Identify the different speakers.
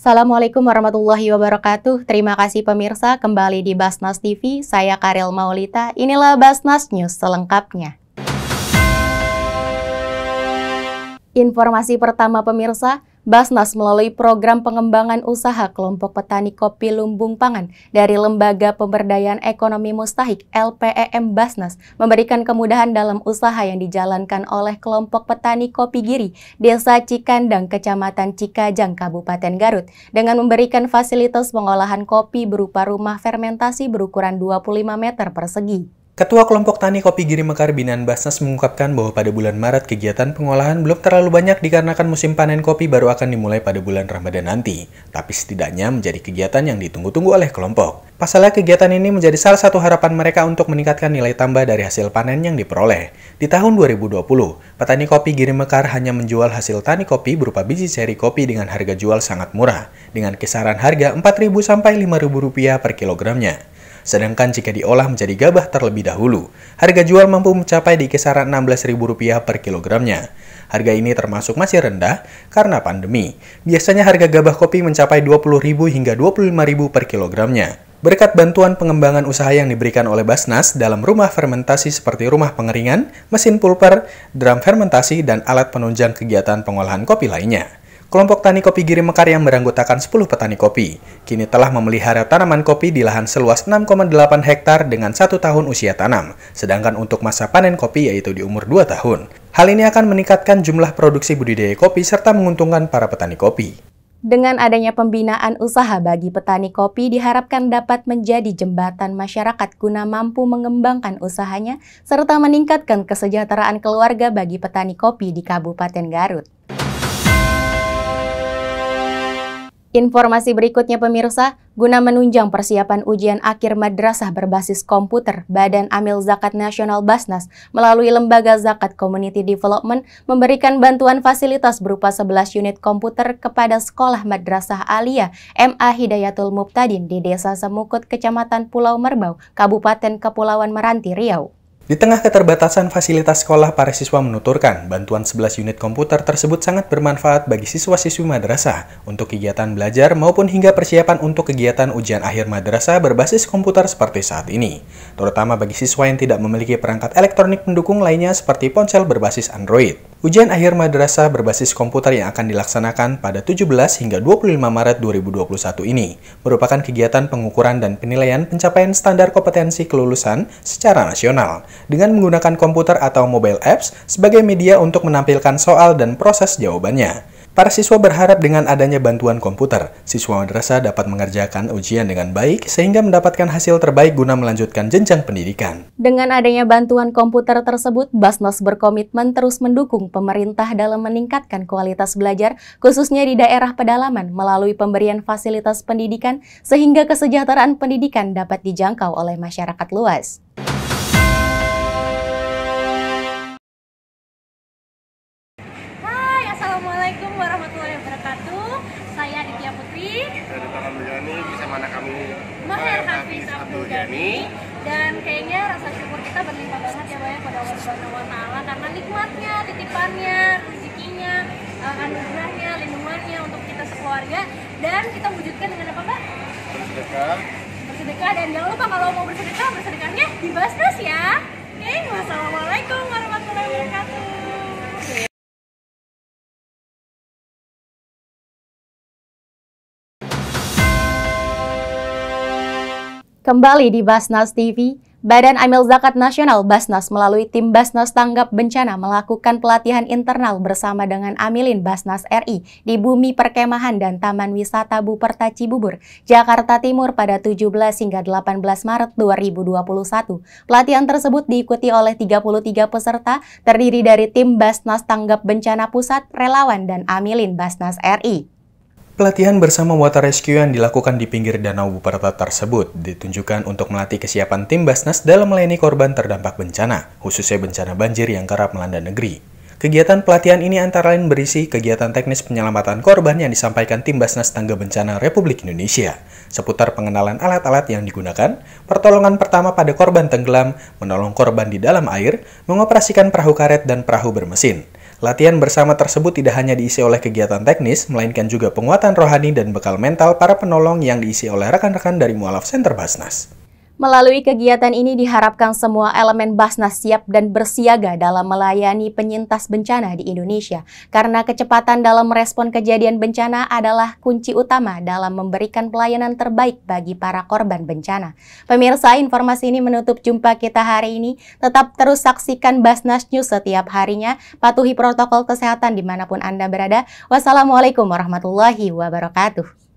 Speaker 1: Assalamualaikum warahmatullahi wabarakatuh. Terima kasih pemirsa kembali di Basnas TV. Saya Karel Maulita. Inilah Basnas News selengkapnya. Informasi pertama pemirsa, Basnas melalui program pengembangan usaha kelompok petani kopi lumbung pangan dari Lembaga Pemberdayaan Ekonomi Mustahik LPEM Basnas memberikan kemudahan dalam usaha yang dijalankan oleh kelompok petani kopi giri Desa Cikandang, Kecamatan Cikajang, Kabupaten Garut dengan memberikan fasilitas pengolahan kopi berupa rumah fermentasi berukuran 25 meter persegi.
Speaker 2: Ketua Kelompok Tani Kopi Giri Mekar Binan Basnas mengungkapkan bahwa pada bulan Maret kegiatan pengolahan belum terlalu banyak dikarenakan musim panen kopi baru akan dimulai pada bulan Ramadan nanti, tapi setidaknya menjadi kegiatan yang ditunggu-tunggu oleh kelompok. Pasalnya kegiatan ini menjadi salah satu harapan mereka untuk meningkatkan nilai tambah dari hasil panen yang diperoleh. Di tahun 2020, petani kopi Giri Mekar hanya menjual hasil tani kopi berupa biji seri kopi dengan harga jual sangat murah, dengan kisaran harga Rp4.000 sampai Rp5.000 per kilogramnya. Sedangkan jika diolah menjadi gabah terlebih dahulu, harga jual mampu mencapai di kisaran Rp16.000 per kilogramnya. Harga ini termasuk masih rendah karena pandemi. Biasanya harga gabah kopi mencapai Rp20.000 hingga Rp25.000 per kilogramnya. Berkat bantuan pengembangan usaha yang diberikan oleh Basnas dalam rumah fermentasi seperti rumah pengeringan, mesin pulper, drum fermentasi, dan alat penunjang kegiatan pengolahan kopi lainnya. Kelompok tani kopi Giri Mekar yang beranggotakan 10 petani kopi, kini telah memelihara tanaman kopi di lahan seluas 6,8 hektar dengan satu tahun usia tanam, sedangkan untuk masa panen kopi yaitu di umur 2 tahun. Hal ini akan meningkatkan jumlah produksi budidaya kopi serta menguntungkan para petani kopi.
Speaker 1: Dengan adanya pembinaan usaha bagi petani kopi diharapkan dapat menjadi jembatan masyarakat guna mampu mengembangkan usahanya serta meningkatkan kesejahteraan keluarga bagi petani kopi di Kabupaten Garut. Informasi berikutnya pemirsa, guna menunjang persiapan ujian akhir madrasah berbasis komputer, Badan Amil Zakat Nasional Basnas melalui Lembaga Zakat Community Development memberikan bantuan fasilitas berupa 11 unit komputer kepada Sekolah Madrasah Alia MA Hidayatul Mubtadin di Desa Semukut, Kecamatan Pulau Merbau, Kabupaten Kepulauan Meranti, Riau.
Speaker 2: Di tengah keterbatasan fasilitas sekolah, para siswa menuturkan bantuan 11 unit komputer tersebut sangat bermanfaat bagi siswa-siswi madrasah untuk kegiatan belajar maupun hingga persiapan untuk kegiatan ujian akhir madrasah berbasis komputer seperti saat ini, terutama bagi siswa yang tidak memiliki perangkat elektronik pendukung lainnya seperti ponsel berbasis Android. Ujian akhir madrasah berbasis komputer yang akan dilaksanakan pada 17 hingga 25 Maret 2021 ini merupakan kegiatan pengukuran dan penilaian pencapaian standar kompetensi kelulusan secara nasional dengan menggunakan komputer atau mobile apps sebagai media untuk menampilkan soal dan proses jawabannya. Para siswa berharap dengan adanya bantuan komputer, siswa madrasah dapat mengerjakan ujian dengan baik sehingga mendapatkan hasil terbaik guna melanjutkan jenjang pendidikan.
Speaker 1: Dengan adanya bantuan komputer tersebut, Basnas berkomitmen terus mendukung pemerintah dalam meningkatkan kualitas belajar, khususnya di daerah pedalaman melalui pemberian fasilitas pendidikan sehingga kesejahteraan pendidikan dapat dijangkau oleh masyarakat luas.
Speaker 2: dari Taman Bujani bisa mana kami Maher Hafiz Abdul Jani dan
Speaker 1: kayaknya rasa syukur kita berlimpah banget ya banyak ya, pada Allah Subhanahu wa taala karena nikmatnya, titipannya, rezekinya, eh, anugerahnya, lindungannya untuk kita sekeluarga dan kita wujudkan dengan apa Pak?
Speaker 2: Bersedekah.
Speaker 1: Bersedekah dan jangan lupa kalau mau bersedekah, bersedekahnya
Speaker 2: di Basnas ya.
Speaker 1: Kembali di Basnas TV, Badan Amil Zakat Nasional Basnas melalui tim Basnas Tanggap Bencana melakukan pelatihan internal bersama dengan Amilin Basnas RI di Bumi Perkemahan dan Taman Wisata Buperta Cibubur, Jakarta Timur pada 17 hingga 18 Maret 2021. Pelatihan tersebut diikuti oleh 33 peserta terdiri dari tim Basnas Tanggap Bencana Pusat, Relawan, dan Amilin Basnas RI.
Speaker 2: Pelatihan bersama water rescue yang dilakukan di pinggir danau Buperta tersebut ditunjukkan untuk melatih kesiapan tim Basnas dalam melayani korban terdampak bencana, khususnya bencana banjir yang kerap melanda negeri. Kegiatan pelatihan ini antara lain berisi kegiatan teknis penyelamatan korban yang disampaikan tim Basnas Tangga Bencana Republik Indonesia, seputar pengenalan alat-alat yang digunakan, pertolongan pertama pada korban tenggelam, menolong korban di dalam air, mengoperasikan perahu karet dan perahu bermesin, Latihan bersama tersebut tidak hanya diisi oleh kegiatan teknis, melainkan juga penguatan rohani dan bekal mental para penolong yang diisi oleh rekan-rekan dari Mualaf Center Basnas.
Speaker 1: Melalui kegiatan ini diharapkan semua elemen Basnas siap dan bersiaga dalam melayani penyintas bencana di Indonesia karena kecepatan dalam merespon kejadian bencana adalah kunci utama dalam memberikan pelayanan terbaik bagi para korban bencana. Pemirsa, informasi ini menutup jumpa kita hari ini. Tetap terus saksikan Basnas News setiap harinya. Patuhi protokol kesehatan dimanapun Anda berada. Wassalamualaikum warahmatullahi wabarakatuh.